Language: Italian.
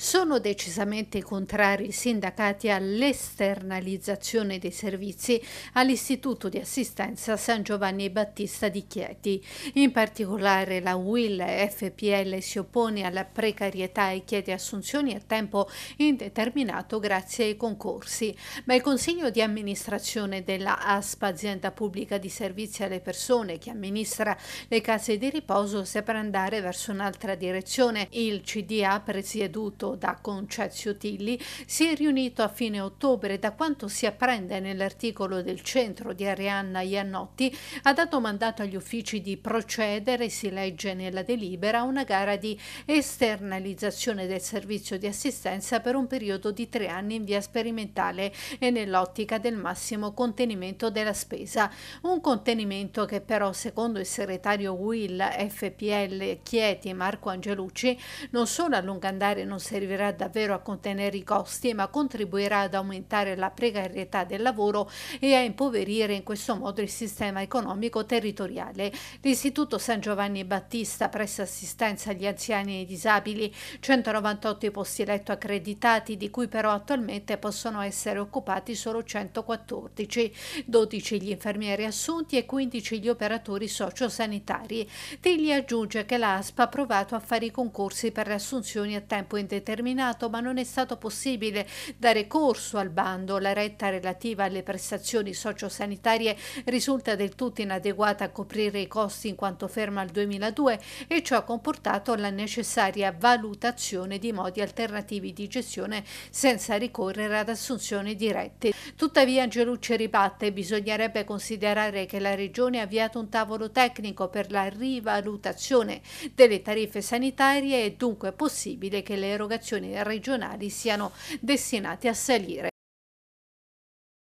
Sono decisamente contrari i sindacati all'esternalizzazione dei servizi all'Istituto di Assistenza San Giovanni Battista di Chieti. In particolare la UIL FPL si oppone alla precarietà e chiede assunzioni a tempo indeterminato grazie ai concorsi, ma il Consiglio di amministrazione della ASPA, azienda pubblica di servizi alle persone che amministra le case di riposo, sembra andare verso un'altra direzione. Il CDA presieduto scritto da Concezio Tilli, si è riunito a fine ottobre da quanto si apprende nell'articolo del centro di Arianna Iannotti, ha dato mandato agli uffici di procedere, si legge nella delibera, una gara di esternalizzazione del servizio di assistenza per un periodo di tre anni in via sperimentale e nell'ottica del massimo contenimento della spesa. Un contenimento che però, secondo il segretario Will FPL Chieti Marco Angelucci, non solo a lungo andare non si servirà davvero a contenere i costi ma contribuirà ad aumentare la precarietà del lavoro e a impoverire in questo modo il sistema economico territoriale. L'Istituto San Giovanni Battista presta assistenza agli anziani e ai disabili, 198 i posti letto accreditati di cui però attualmente possono essere occupati solo 114, 12 gli infermieri assunti e 15 gli operatori sociosanitari. Tegli aggiunge che l'ASPA ha provato a fare i concorsi per le assunzioni a tempo indeterminato determinato, ma non è stato possibile dare corso al bando. La retta relativa alle prestazioni sociosanitarie risulta del tutto inadeguata a coprire i costi in quanto ferma al 2002 e ciò ha comportato la necessaria valutazione di modi alternativi di gestione senza ricorrere ad assunzioni dirette. Tuttavia Angelucci ribatte bisognerebbe considerare che la Regione ha avviato un tavolo tecnico per la rivalutazione delle tariffe sanitarie e dunque è possibile che le erogazioni amministrazioni regionali siano destinati a salire.